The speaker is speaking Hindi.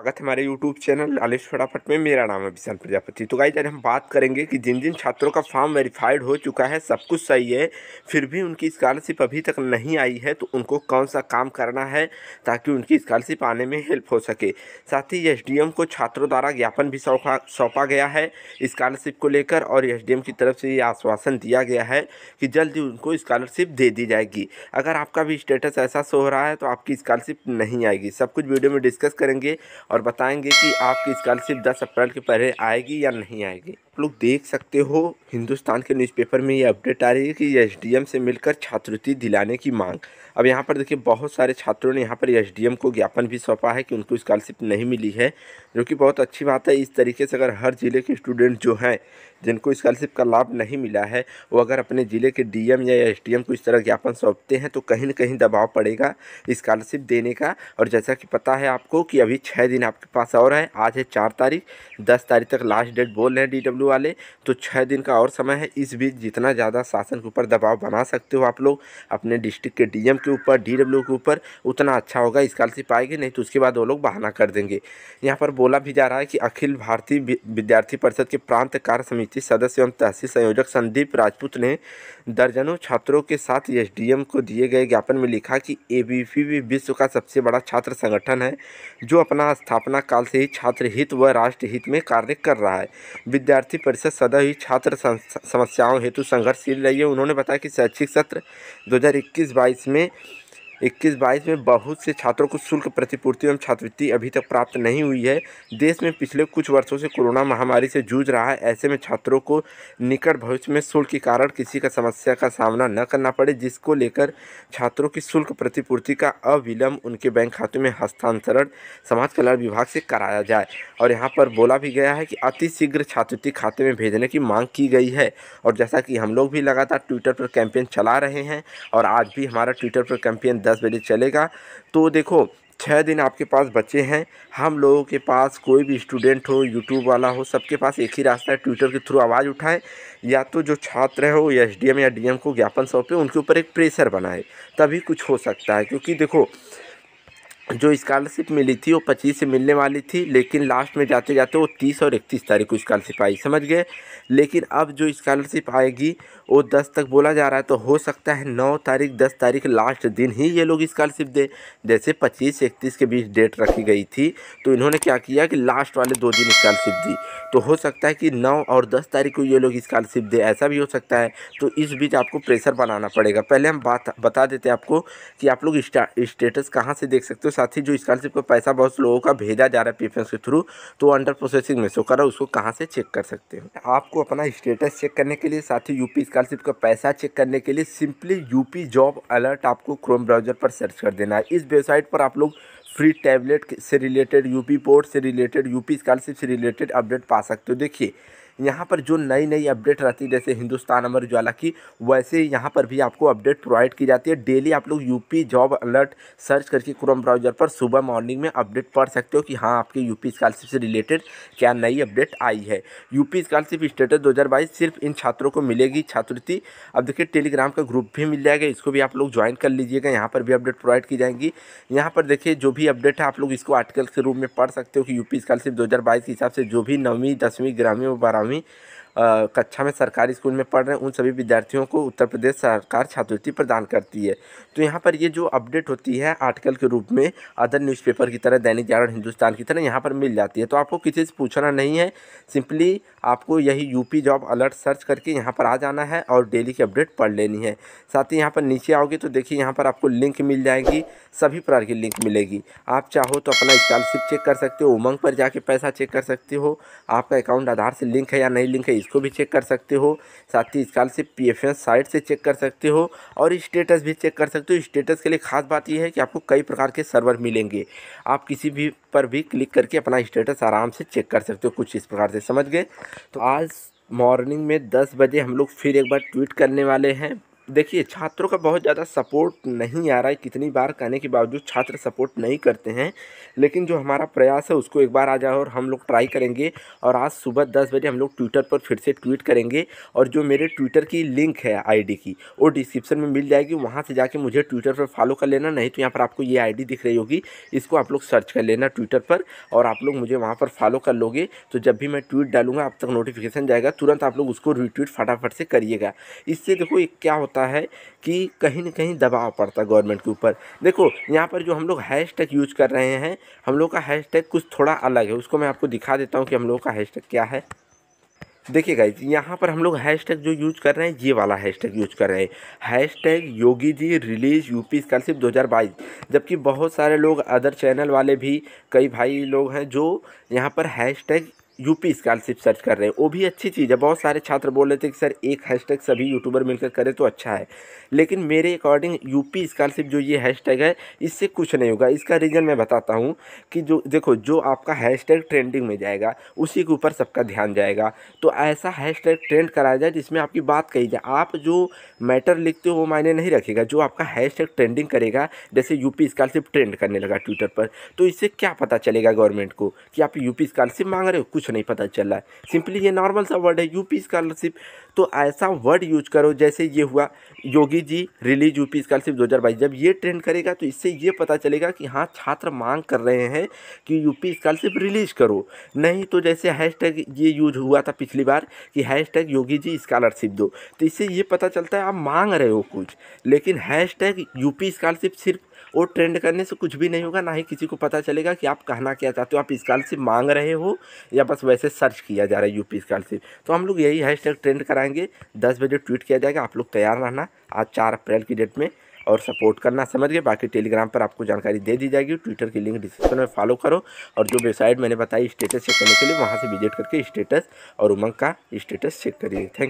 स्वागत है हमारे यूट्यूब चैनल आलिश फटाफट में मेरा नाम है विशाल प्रजापति तो गाइज आज हम बात करेंगे कि जिन जिन छात्रों का फॉर्म वेरीफाइड हो चुका है सब कुछ सही है फिर भी उनकी स्कॉलरशिप अभी तक नहीं आई है तो उनको कौन सा काम करना है ताकि उनकी स्कॉलरशिप आने में हेल्प हो सके साथ ही एस को छात्रों द्वारा ज्ञापन भी सौंपा सौंपा गया है स्कॉलरशिप को लेकर और एस की तरफ से ये आश्वासन दिया गया है कि जल्द ही उनको स्कॉलरशिप दे दी जाएगी अगर आपका भी स्टेटस ऐसा सो रहा है तो आपकी स्कॉलरशिप नहीं आएगी सब कुछ वीडियो में डिस्कस करेंगे और बताएंगे कि आपकी स्कॉलरशिप दस अप्रैल के पहले आएगी या नहीं आएगी आप लोग देख सकते हो हिंदुस्तान के न्यूज़पेपर में ये अपडेट आ रही है कि एसडीएम से मिलकर छात्रवृत्ति दिलाने की मांग अब यहाँ पर देखिए बहुत सारे छात्रों ने यहाँ पर एसडीएम को ज्ञापन भी सौंपा है कि उनको स्कॉलरशिप नहीं मिली है जो कि बहुत अच्छी बात है इस तरीके से अगर हर ज़िले के स्टूडेंट जो हैं जिनको स्कॉलरशिप का लाभ नहीं मिला है वो अगर अपने ज़िले के डी या एस को इस तरह ज्ञापन सौंपते हैं तो कहीं ना कहीं दबाव पड़ेगा स्कॉलरशिप देने का और जैसा कि पता है आपको कि अभी छः दिन आपके पास और है आज है चार तारीख दस तारीख तक लास्ट डेट बोल रहे हैं डी ब्लू वाले तो छः दिन का और समय है इस बीच जितना ज़्यादा शासन के ऊपर दबाव बना सकते हो आप लोग अपने डिस्ट्रिक्ट के डीएम के ऊपर डीडब्ल्यू के ऊपर उतना अच्छा होगा स्कॉलरशिप आएगी नहीं तो उसके बाद वो लोग बहाना कर देंगे यहाँ पर बोला भी जा रहा है कि अखिल भारतीय विद्यार्थी परिषद के प्रांत कार्य समिति सदस्य एवं तहसील संयोजक संदीप राजपूत ने दर्जनों छात्रों के साथ एस को दिए गए ज्ञापन में लिखा कि ए विश्व का सबसे बड़ा छात्र संगठन है जो अपना स्थापना काल से ही छात्र हित व राष्ट्र हित में कार्य कर रहा है विद्यार्थी विद्यार्थी परिषद सदा ही छात्र समस्याओं हेतु संघर्षशील रही है उन्होंने बताया कि शैक्षिक सत्र 2021-22 में इक्कीस बाईस में बहुत से छात्रों को शुल्क प्रतिपूर्ति एवं छात्रवृत्ति अभी तक प्राप्त नहीं हुई है देश में पिछले कुछ वर्षों से कोरोना महामारी से जूझ रहा है ऐसे में छात्रों को निकट भविष्य में शुल्क के कारण किसी का समस्या का सामना न करना पड़े जिसको लेकर छात्रों की शुल्क प्रतिपूर्ति का अविलंब उनके बैंक खाते में हस्तांतरण समाज कल्याण विभाग से कराया जाए और यहाँ पर बोला भी गया है कि अतिशीघ्र छात्रवृत्ति खाते में भेजने की मांग की गई है और जैसा कि हम लोग भी लगातार ट्विटर पर कैंपेन चला रहे हैं और आज भी हमारा ट्विटर पर कैंपेन दस बजे चलेगा तो देखो छः दिन आपके पास बचे हैं हम लोगों के पास कोई भी स्टूडेंट हो यूट्यूब वाला हो सबके पास एक ही रास्ता है ट्विटर के थ्रू आवाज़ उठाए या तो जो छात्र हो या एस या डीएम को ज्ञापन सौंपे उनके ऊपर एक प्रेशर बनाए तभी कुछ हो सकता है क्योंकि देखो जो स्कॉलरशिप मिली थी वो पच्चीस से मिलने वाली थी लेकिन लास्ट में जाते जाते वो तीस और इकतीस तारीख को स्कॉलरशिप आई समझ गए लेकिन अब जो स्कॉलरशिप आएगी वो दस तक बोला जा रहा है तो हो सकता है नौ तारीख दस तारीख लास्ट दिन ही ये लोग स्कॉलरशिप दे जैसे पच्चीस से इकतीस के बीच डेट रखी गई थी तो इन्होंने क्या किया कि लास्ट वाले दो दिन स्कॉलरशिप दी तो हो सकता है कि नौ और दस तारीख को ये लोग स्कॉलरशिप दे ऐसा भी हो सकता है तो इस बीच आपको प्रेशर बनाना पड़ेगा पहले हम बात बता देते हैं आपको कि आप लोग स्टेटस कहाँ से देख सकते हो साथ ही जो स्कॉलरशिप का पैसा बहुत लोगों का भेजा जा रहा है पी के थ्रू तो अंडर प्रोसेसिंग में शो कर रहा है उसको कहाँ से चेक कर सकते हो आपको अपना स्टेटस चेक करने के लिए साथ ही यूपी स्कॉलरशिप का पैसा चेक करने के लिए सिंपली यूपी जॉब अलर्ट आपको क्रोम ब्राउजर पर सर्च कर देना है इस वेबसाइट पर आप लोग फ्री टैबलेट से रिलेटेड यूपी पोर्ट से रिलेटेड यूपी स्कॉलरशिप से रिलेटेड अपडेट पा सकते हो देखिए यहाँ पर जो नई नई अपडेट रहती है जैसे हिंदुस्तान अमर उजाला की वैसे यहाँ पर भी आपको अपडेट प्रोवाइड की जाती है डेली आप लोग यूपी जॉब अलर्ट सर्च करके क्रोम ब्राउजर पर सुबह मॉर्निंग में अपडेट पढ़ सकते हो कि हाँ आपके यूपी स्कॉलरशिप से रिलेटेड क्या नई अपडेट आई है यूपी स्कॉलरशिप स्टेटस दो सिर्फ इन छात्रों को मिलेगी छात्रवृत्ति अब देखिए टेलीग्राम का ग्रुप भी मिल जाएगा इसको भी आप लोग ज्वाइन कर लीजिएगा यहाँ पर भी अपडेट प्रोवाइड की जाएंगी यहाँ पर देखिए जो भी अपडेट है आप लोग इसको आर्टिकल के रूप में पढ़ सकते हो कि यूपी स्कॉलरशिप दो के हिसाब से जो भी नवीं दसवीं ग्रामीण और बारहवीं नौवीं कक्षा में सरकारी स्कूल में पढ़ रहे हैं उन सभी विद्यार्थियों को उत्तर प्रदेश सरकार छात्रवृत्ति प्रदान करती है तो यहाँ पर ये जो अपडेट होती है आर्टिकल के रूप में अदर न्यूज़पेपर की तरह दैनिक जागरण हिंदुस्तान की तरह यहाँ पर मिल जाती है तो आपको किसी से पूछना नहीं है सिंपली आपको यही यूपी जॉब अलर्ट सर्च करके यहाँ पर आ जाना है और डेली की अपडेट पढ़ लेनी है साथ ही यहाँ पर नीचे आओगे तो देखिए यहाँ पर आपको लिंक मिल जाएगी सभी प्रकार की लिंक मिलेगी आप चाहो तो अपना स्कॉलरशिप चेक कर सकते हो उमंग पर जाके पैसा चेक कर सकते हो आपका अकाउंट आधार से लिंक है या नहीं लिंक है इसको भी चेक कर सकते हो साथ ही स्कॉलरशिप पी एफ साइट से चेक कर सकते हो और स्टेटस भी चेक कर सकते हो स्टेटस के लिए खास बात यह है कि आपको कई प्रकार के सर्वर मिलेंगे आप किसी भी पर भी क्लिक करके अपना स्टेटस आराम से चेक कर सकते हो कुछ इस प्रकार से समझ गए तो आज मॉर्निंग में दस बजे हम लोग फिर एक बार ट्वीट करने वाले हैं देखिए छात्रों का बहुत ज़्यादा सपोर्ट नहीं आ रहा है कितनी बार कहने के बावजूद छात्र सपोर्ट नहीं करते हैं लेकिन जो हमारा प्रयास है उसको एक बार आ जाए और हम लोग ट्राई करेंगे और आज सुबह दस बजे हम लोग ट्विटर पर फिर से ट्वीट करेंगे और जो मेरे ट्विटर की लिंक है आईडी की वो डिस्क्रिप्शन में मिल जाएगी वहाँ से जाके मुझे ट्विटर पर फॉलो कर लेना नहीं तो यहाँ पर आपको ये आई दिख रही होगी इसको आप लोग सर्च कर लेना ट्विटर पर और आप लोग मुझे वहाँ पर फॉलो कर लोगे तो जब भी मैं ट्वीट डालूंगा आप तक नोटिफिकेशन जाएगा तुरंत आप लोग उसको रिट्वीट फटाफट से करिएगा इससे देखो क्या होता होता है कि कहीं ना कहीं दबाव पड़ता है गवर्नमेंट के ऊपर देखो यहाँ पर जो हम लोग हैशटैग यूज कर रहे हैं हम लोग का हैशटैग कुछ थोड़ा अलग है उसको मैं आपको दिखा देता हूँ कि हम लोग का हैशटैग क्या है देखिए गाइज यहाँ पर हम लोग हैशटैग जो यूज कर रहे हैं ये वाला हैशटैग यूज कर रहे हैं hashtag Yogi ji release UP scholarship 2022 जबकि बहुत सारे लोग अदर चैनल वाले भी कई भाई लोग हैं जो यहाँ पर हैशटैग यूपी स्कॉलरशिप सर्च कर रहे हैं वो भी अच्छी चीज़ है बहुत सारे छात्र बोल रहे थे कि सर एक हैशटैग सभी यूट्यूबर मिलकर करें तो अच्छा है लेकिन मेरे अकॉर्डिंग यूपी स्कॉलरशिप जो ये हैशटैग है इससे कुछ नहीं होगा इसका रीज़न मैं बताता हूँ कि जो देखो जो आपका हैशटैग ट्रेंडिंग में जाएगा उसी के ऊपर सबका ध्यान जाएगा तो ऐसा हैशटैग ट्रेंड कराया जाए जिसमें आपकी बात कही जाए आप जो मैटर लिखते हो वो मायने नहीं रखेगा जो आपका हैशटैग ट्रेंडिंग करेगा जैसे यूपी स्कॉलरशिप ट्रेंड करने लगा ट्विटर पर तो इससे क्या पता चलेगा गवर्नमेंट को कि आप यूपी स्कॉलरशिप मांग रहे हो कुछ कुछ नहीं पता चल रहा है सिंपली ये नॉर्मल सा वर्ड है यूपी स्कॉलरशिप तो ऐसा वर्ड यूज करो जैसे ये हुआ Yogi ji release UP scholarship दो हज़ार बाईस जब ये ट्रेंड करेगा तो इससे ये पता चलेगा कि हाँ छात्र मांग कर रहे हैं कि यूपी स्कॉलरशिप रिलीज करो नहीं तो जैसे हैशटैग ये यूज हुआ था पिछली बार कि हैशटैग योगी जी स्कॉलरशिप दो तो इससे ये पता चलता है आप मांग रहे हो कुछ लेकिन हैशटैग यूपी स्कॉलरशिप सिर्फ और ट्रेंड करने से कुछ भी नहीं होगा ना ही किसी को पता चलेगा कि आप कहना क्या चाहते हो आप स्कॉलरशिप मांग रहे हो या बस वैसे सर्च किया जा रहा है यूपी स्कॉलरशिप तो हम लोग यही हैशटैग ट्रेंड करा कराएंगे दस बजे ट्वीट किया जाएगा आप लोग तैयार रहना आज चार अप्रैल की डेट में और सपोर्ट करना समझ गए बाकी टेलीग्राम पर आपको जानकारी दे दी जाएगी ट्विटर की लिंक डिस्क्रिप्शन में फॉलो करो और जो वेबसाइट मैंने बताई स्टेटस चेक करने के लिए वहाँ से विजिट करके स्टेटस और उमंग का स्टेटस चेक करिए थैंक